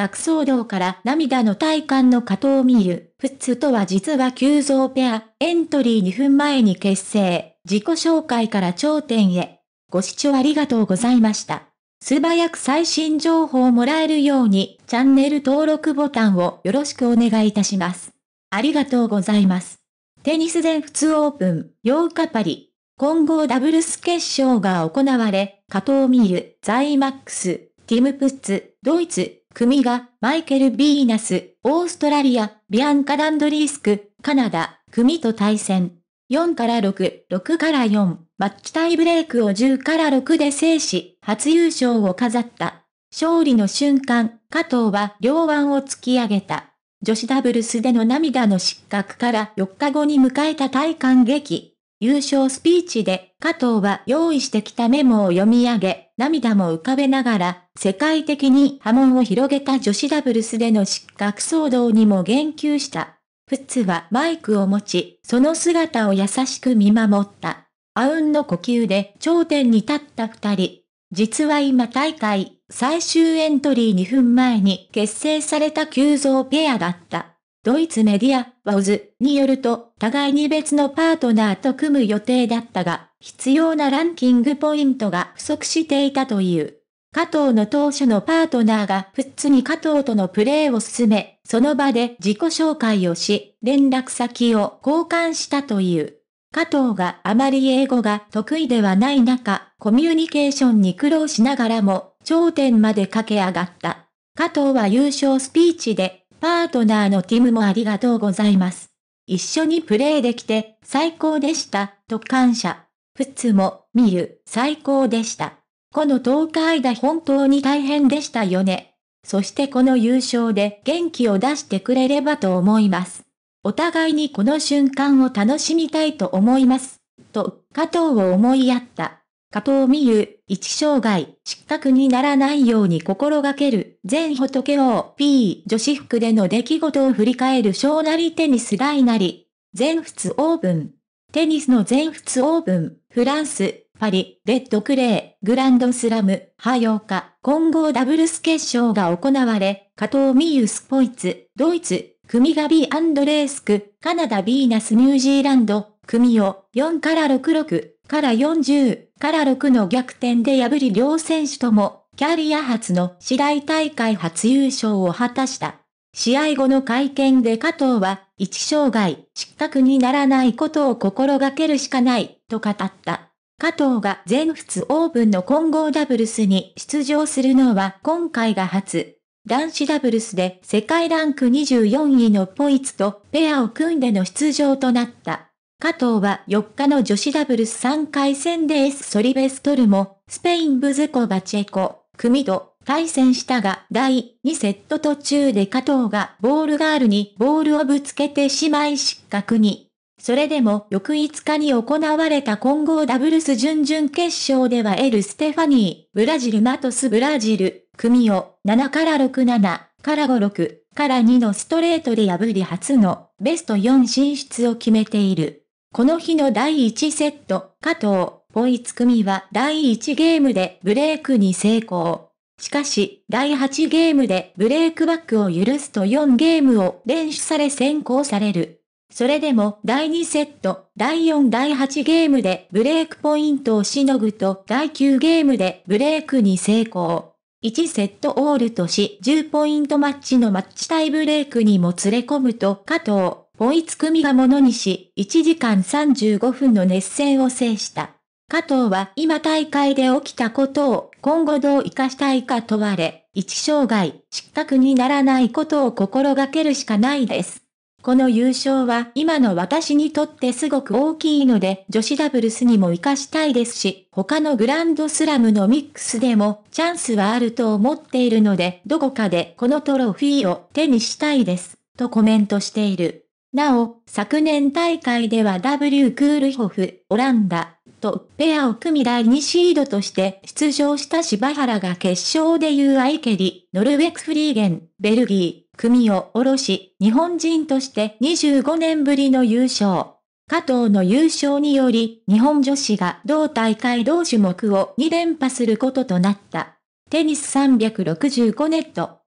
学騒動から涙の体感の加藤美優、プッツとは実は急増ペア、エントリー2分前に結成、自己紹介から頂点へ。ご視聴ありがとうございました。素早く最新情報をもらえるように、チャンネル登録ボタンをよろしくお願いいたします。ありがとうございます。テニス全仏オープン、8日パリ。混合ダブルス決勝が行われ、加藤ミール、ザイマックス、ティム・プッツ、ドイツ、組が、マイケル・ビーナス、オーストラリア、ビアンカ・ランドリースク、カナダ、組と対戦。4から6、6から4、マッチタイブレイクを10から6で制し、初優勝を飾った。勝利の瞬間、加藤は両腕を突き上げた。女子ダブルスでの涙の失格から4日後に迎えた体感劇。優勝スピーチで加藤は用意してきたメモを読み上げ、涙も浮かべながら、世界的に波紋を広げた女子ダブルスでの失格騒動にも言及した。プッツはマイクを持ち、その姿を優しく見守った。あうんの呼吸で頂点に立った二人。実は今大会、最終エントリー2分前に結成された急増ペアだった。ドイツメディア、ワウズによると、互いに別のパートナーと組む予定だったが、必要なランキングポイントが不足していたという。加藤の当初のパートナーがプッツに加藤とのプレーを進め、その場で自己紹介をし、連絡先を交換したという。加藤があまり英語が得意ではない中、コミュニケーションに苦労しながらも、頂点まで駆け上がった。加藤は優勝スピーチでパートナーのティムもありがとうございます。一緒にプレイできて最高でした、と感謝。普通も、見る、最高でした。この10日間本当に大変でしたよね。そしてこの優勝で元気を出してくれればと思います。お互いにこの瞬間を楽しみたいと思います。と、加藤を思いやった。加藤美優、一生涯、失格にならないように心がける、全仏王、P 女子服での出来事を振り返る小なりテニス大なり、全仏オープン。テニスの全仏オープン、フランス、パリ、レッドクレー、グランドスラム、ハヨカ、混合ダブルス決勝が行われ、加藤美優スポイツ、ドイツ、組が B& レースク、カナダビーナスニュージーランド、組を4から66から40。から6の逆転で破り両選手とも、キャリア初の次第大会初優勝を果たした。試合後の会見で加藤は、一生涯、失格にならないことを心がけるしかない、と語った。加藤が全仏オープンの混合ダブルスに出場するのは今回が初。男子ダブルスで世界ランク24位のポイツとペアを組んでの出場となった。加藤は4日の女子ダブルス3回戦でエス・ソリベストルも、スペインブズコバチェコ、組と対戦したが第2セット途中で加藤がボールガールにボールをぶつけてしまい失格に。それでも翌5日に行われた混合ダブルス準々決勝ではエル・ステファニー、ブラジルマトスブラジル、組を7から67から56から2のストレートで破り初のベスト4進出を決めている。この日の第1セット、加藤、ポイツ組は第1ゲームでブレークに成功。しかし、第8ゲームでブレークバックを許すと4ゲームを連取され先行される。それでも第2セット、第4第8ゲームでブレークポイントをしのぐと第9ゲームでブレークに成功。1セットオールとし10ポイントマッチのマッチタイブレークにも連れ込むと加藤、追いつく身がものにし、1時間35分の熱戦を制した。加藤は今大会で起きたことを今後どう活かしたいか問われ、一生涯失格にならないことを心がけるしかないです。この優勝は今の私にとってすごく大きいので女子ダブルスにも活かしたいですし、他のグランドスラムのミックスでもチャンスはあると思っているのでどこかでこのトロフィーを手にしたいです、とコメントしている。なお、昨年大会では W クールホフ、オランダ、とペアを組み第2シードとして出場した柴原が決勝で UI 蹴り、ノルウェクフリーゲン、ベルギー、組を下ろし、日本人として25年ぶりの優勝。加藤の優勝により、日本女子が同大会同種目を2連覇することとなった。テニス365ネット。